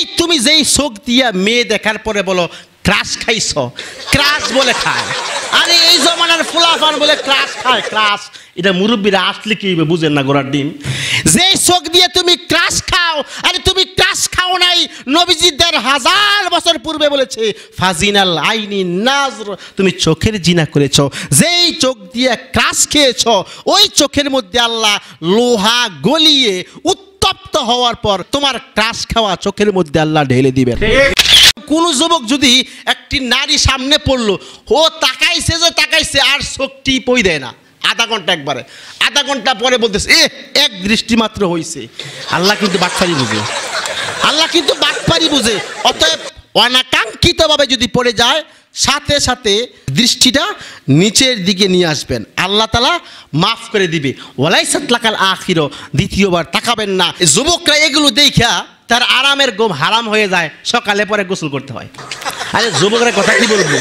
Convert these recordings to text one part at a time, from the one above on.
এই তুমি যেই চোখ দিয়া মেয়ে দেখার পরে বলো ক্রাশ খাইছ ক্রাশ বলে খায় আরে এই জমানার ফুলাফান বলে ক্রাশ খায় ক্রাশ এটা মুরব্বীরা আসলে কি বুঝেন না গোড়ার ডিম যে চোখ দিয়ে তুমি ক্রাশ খাও আরে তুমি ক্রাশ খাও নাই নবীজি দেড় হাজার বছর পূর্বে বলেছে ফাজিনাল আইনি নাজর তুমি চোখের জিনা করেছ যেই চোখ দিয়ে ক্রাশ খেয়েছ ওই চোখের মধ্যে আল্লাহ লোহা গলিয়ে উত্তর প্রাপ্ত হওয়ার পর তোমার ক্রাশ খাওয়া চোখের মধ্যে আল্লাহ ঢেলে দিবেন কোন যুবক যদি একটি নারী সামনে পড়লো ও তাকাইছে যে তাকাইছে আর শক্তি পই দেয় না আধা ঘন্টা একবারে আধা ঘন্টা পরে বলতেছে এ এক দৃষ্টি মাত্র হয়েছে আল্লাহ কিন্তু বাটপারি বুঝে আল্লাহ কিন্তু বাটপারি বুঝে অতএব অনাকাঙ্ক্ষিতভাবে যদি পড়ে যায় সাথে সাথে দৃষ্টিটা নিচের দিকে নিয়ে আসবেন আল্লাহ তালা মাফ করে দিবে ওলাই সাতলাকাল আখিরও দ্বিতীয়বার তাকাবেন না যুবকরা এগুলো দেখা তার আরামের গোম হারাম হয়ে যায় সকালে পরে গোসল করতে হয় আরে যুবকরা কথা কি বলবো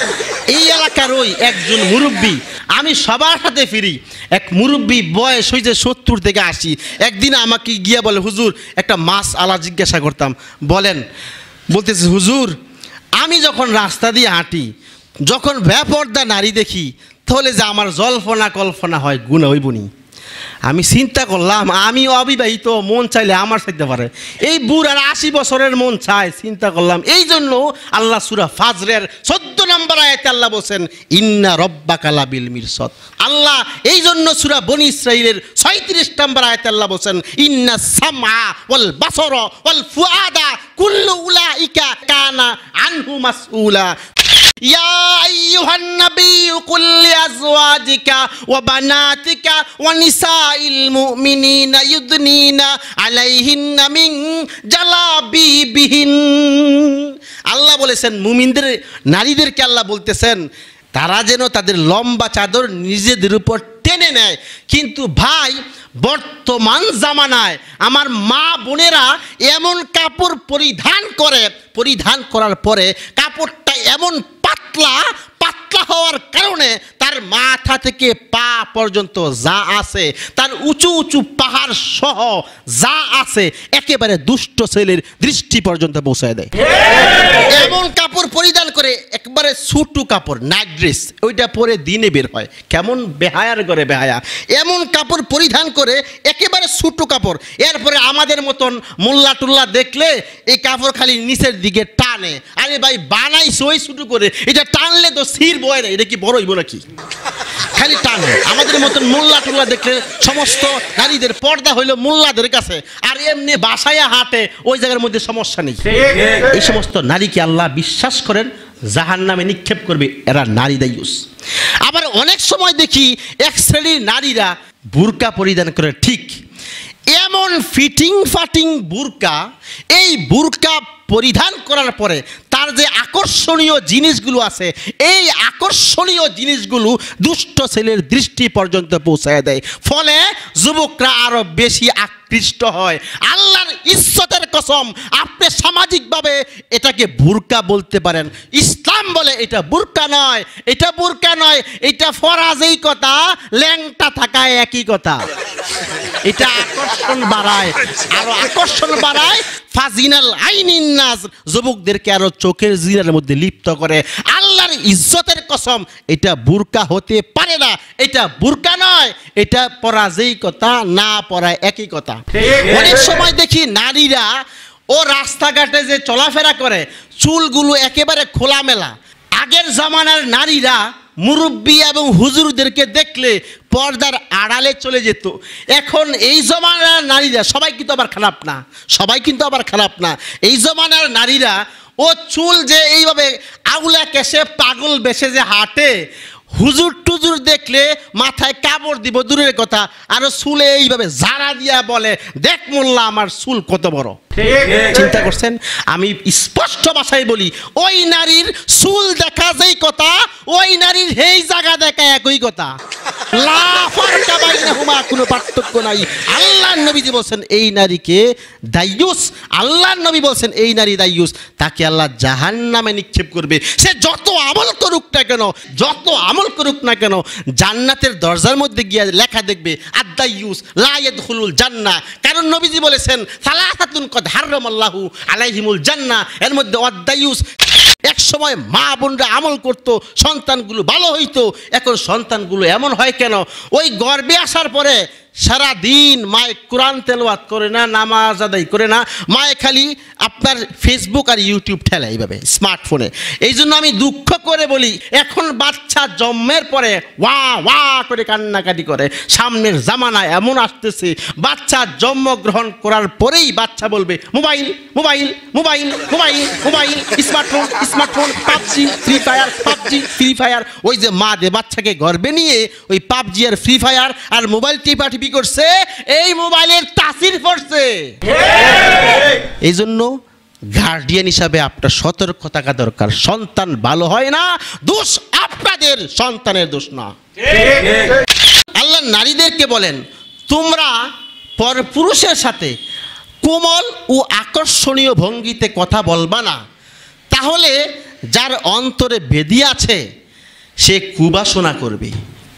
এই এলাকার ওই একজন মুরব্বী আমি সবার সাথে ফিরি এক মুরব্বী বয়স হয়েছে সত্তর থেকে আসি একদিন আমাকে গিয়া বলে হুজুর একটা মাছ আলা জিজ্ঞাসা করতাম বলেন বলতেছে হুজুর আমি যখন রাস্তা দিয়ে হাঁটি যখন ব্যাপর্দা নারী দেখি তাহলে যে আমার জল্পনা কল্পনা হয় গুণা হইবনি আমি চিন্তা করলাম আমি অবিবাহিত মন চাইলে আমার চাইতে পারে এই বুড়ার আশি বছরের মন চায় চিন্তা করলাম এই জন্য আল্লাহ সুরা ফাজরের চোদ্দ নম্বর আয়তে আল্লাহ বলছেন ইন্না রব্বা কালা বিল মিরসদ আল্লাহ এই জন্য সুরা বনি ইসরাহলের ছয়ত্রিশ নম্বর আয়তে আল্লাহ বসেন ইন্না সামা ওয়াল বাসর ওয়াল ফুয়াদা কুল্লু উলা ইকা কানা আনহু উলা ইয়া ওয়া আল্লাহ বলেছেন মুমিনদের নারীদেরকে আল্লাহ বলতেছেন তারা যেন তাদের লম্বা চাদর নিজেদের উপর টেনে নেয় কিন্তু ভাই বর্তমান জামানায় আমার মা বোনেরা এমন কাপড় পরিধান করে পরিধান করার পরে কাপড়টা এমন পাতলা পাতলা হওয়ার কারণে তার মাথা থেকে পা পর্যন্ত যা আছে তার উঁচু উঁচু পাহাড় সহ যা আছে একেবারে দুষ্ট ছেলের দৃষ্টি পর্যন্ত পৌঁছায় দেয় এমন কাপড় পরিধান করে একবারে সুটু কাপড় নাইট ড্রেস ওইটা পরে দিনে বের হয় কেমন বেহায়ার করে বেহায়া এমন কাপড় পরিধান করে একেবারে সুটু কাপড় এরপরে আমাদের মতন মোল্লা টুল্লা দেখলে এই কাপড় খালি নিচের দিকে টানে আরে ভাই বানাই সই সুটু করে এটা টানলে তো সির বয় না এটা কি বলে নাকি খালি টানে আমাদের মতন মোল্লা টুল্লা দেখলে সমস্ত নারীদের পর্দা হইলো মোল্লাদের কাছে আর এমনি বাসায় হাটে ওই জায়গার মধ্যে সমস্যা নেই এই সমস্ত নারীকে আল্লাহ বিশ্বাস করেন জাহান নামে নিক্ষেপ করবে এরা নারী দায়ুস আবার অনেক সময় দেখি এক শ্রেণীর নারীরা বুরকা পরিধান করে ঠিক এমন ফিটিং ফাটিং বুরকা এই বুরকা পরিধান করার পরে তার যে আকর্ষণীয় জিনিসগুলো আছে এই আকর্ষণীয় জিনিসগুলো দুষ্ট ছেলের দৃষ্টি পর্যন্ত পৌঁছায় দেয় ফলে যুবকরা আরও বেশি আকৃষ্ট হয় আল্লাহর ইজ্জতের কসম আপনি সামাজিকভাবে এটাকে বুরকা বলতে পারেন ইসলাম বলে এটা বুরকা নয় এটা বুরকা নয় এটা ফরাজেই কথা ল্যাংটা থাকায় একই কথা এটা আকর্ষণ বাড়ায় আরো আকর্ষণ বাড়ায় ফাজিনাল আইনিন নাজ যুবকদেরকে আরো চোখের জিরার মধ্যে লিপ্ত করে আল্লাহর ইজ্জতের কসম এটা বুরকা হতে পারে না এটা বুরকা নয় এটা পরাজেই কথা না পরা একই কথা অনেক সময় দেখি নারীরা ও রাস্তাঘাটে যে চলাফেরা করে চুলগুলো একেবারে খোলামেলা আগের জামানার নারীরা মুরব্বী এবং হুজুরদেরকে দেখলে পর্দার আড়ালে চলে যেত এখন এই জমানার নারীরা সবাই কিন্তু আবার খারাপ না সবাই কিন্তু আবার খারাপ না এই জমানার নারীরা ও চুল যে এইভাবে আউলা কেশে পাগল বেশে যে হাঁটে হুজুর টুজুর দেখলে মাথায় কাপড় দিব দূরের কথা আর চুলে এইভাবে ঝাড়া দিয়া বলে দেখ মোল্লা আমার চুল কত বড় চিন্তা করছেন আমি স্পষ্ট ভাষায় বলি ওই নারীর চুল দেখা যেই কথা ওই নারীর সেই জায়গা দেখা একই কথা পার্থক্য নাই নবীজি বলছেন এই নারীকে নবী বলছেন এই নারী তাকে আল্লাহ নিক্ষেপ করবে সে যত করুক না কেন যত করুক না কেন জান্নাতের দরজার মধ্যে গিয়ে লেখা দেখবে লায়েদ হুলুল জান্না কারণ নবীজি বলেছেন আল্লাহু জান্না এর মধ্যে অদ্দায়ুস এক সময় মা বোনরা আমল করত সন্তানগুলো ভালো হইতো এখন সন্তানগুলো এমন হয় কেন ওই গর্বে আসার পরে সারা দিন মায়ে কোরআন তেলওয়াত করে না নামাজ আদায় করে না মায়ে খালি আপনার ফেসবুক আর ইউটিউব ঠেলে এইভাবে স্মার্টফোনে এই জন্য আমি দুঃখ করে বলি এখন বাচ্চা জন্মের পরে ওয়া ওয়া করে কান্নাকাটি করে সামনের জামানা এমন আসতেছে বাচ্চা জন্মগ্রহণ করার পরেই বাচ্চা বলবে mobile mobile mobile mobile mobile smartphone smartphone PUBG Free Fire PUBG Free Fire ওই যে মা দে বাচ্চাকে গর্বে নিয়ে ওই পাবজি আর ফ্রি ফায়ার আর মোবাইল টিপা টিভি করছে এই মোবাইলের তাসির পড়ছে এই জন্য গার্ডিয়ান হিসাবে আপনার সতর্ক থাকা দরকার সন্তান ভালো হয় না দোষ আপনাদের সন্তানের দোষ না আল্লাহ নারীদেরকে বলেন তোমরা পর পুরুষের সাথে কোমল ও আকর্ষণীয় ভঙ্গিতে কথা বলবা না তাহলে যার অন্তরে বেদি আছে সে কুবাসনা করবে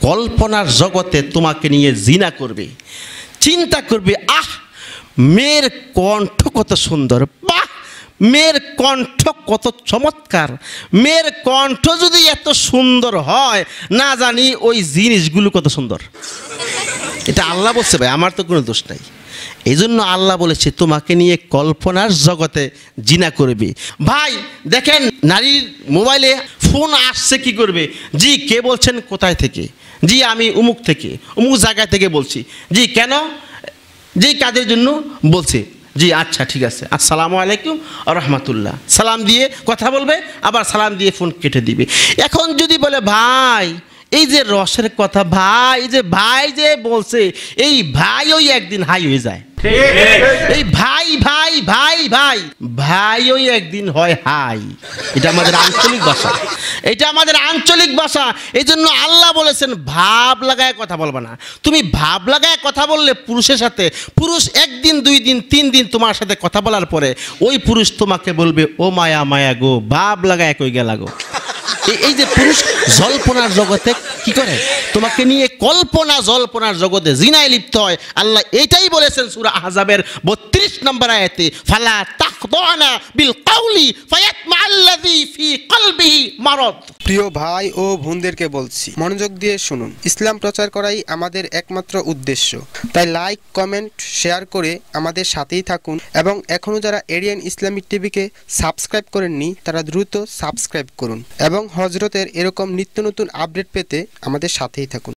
কল্পনার জগতে তোমাকে নিয়ে জিনা করবে চিন্তা করবে আহ মেয়ের কণ্ঠ কত সুন্দর বাহ মেয়ের কণ্ঠ কত চমৎকার মেয়ের কণ্ঠ যদি এত সুন্দর হয় না জানি ওই জিনিসগুলো কত সুন্দর এটা আল্লাহ বলছে ভাই আমার তো কোনো দোষ নাই এই জন্য আল্লাহ বলেছে তোমাকে নিয়ে কল্পনার জগতে জিনা করবে ভাই দেখেন নারীর মোবাইলে ফোন আসছে কি করবে জি কে বলছেন কোথায় থেকে জি আমি উমুক থেকে উমুক জায়গা থেকে বলছি জি কেন যে কাজের জন্য বলছি জি আচ্ছা ঠিক আছে আসসালামু আলাইকুম রহমতুল্লাহ সালাম দিয়ে কথা বলবে আবার সালাম দিয়ে ফোন কেটে দিবে এখন যদি বলে ভাই এই যে রসের কথা ভাই যে ভাই যে বলছে এই ভাই ওই একদিন হাই হয়ে যায় এই ভাই ভাই ভাই ভাই ভাই ওই একদিন হয় হাই এটা আমাদের আঞ্চলিক ভাষা এটা আমাদের আঞ্চলিক ভাষা এই জন্য আল্লাহ বলেছেন ভাব লাগায় কথা বলবে না তুমি ভাব লাগায় কথা বললে পুরুষের সাথে পুরুষ একদিন দুই দিন তিন দিন তোমার সাথে কথা বলার পরে ওই পুরুষ তোমাকে বলবে ও মায়া মায়া গো ভাব লাগায় কই গেলা গো এই যে পুরুষ জল্পনার জগতে কি করে তোমাকে নিয়ে কল্পনা জল্পনার জগতে জিনায় লিপ্ত হয় আল্লাহ এটাই বলেছেন সুরা আহাবের বত্রিশ নম্বর আয়াতে ফালা তা يخضعن بالقول فيطمع الذي في قلبه مرض প্রিয় ভাই ও বোনদেরকে বলছি মনোযোগ দিয়ে শুনুন ইসলাম প্রচার করাই আমাদের একমাত্র উদ্দেশ্য তাই লাইক কমেন্ট শেয়ার করে আমাদের সাথেই থাকুন এবং এখনও যারা এরিয়ান ইসলামিক টিভিকে সাবস্ক্রাইব করেননি তারা দ্রুত সাবস্ক্রাইব করুন এবং হজরতের এরকম নিত্য নতুন আপডেট পেতে আমাদের সাথেই থাকুন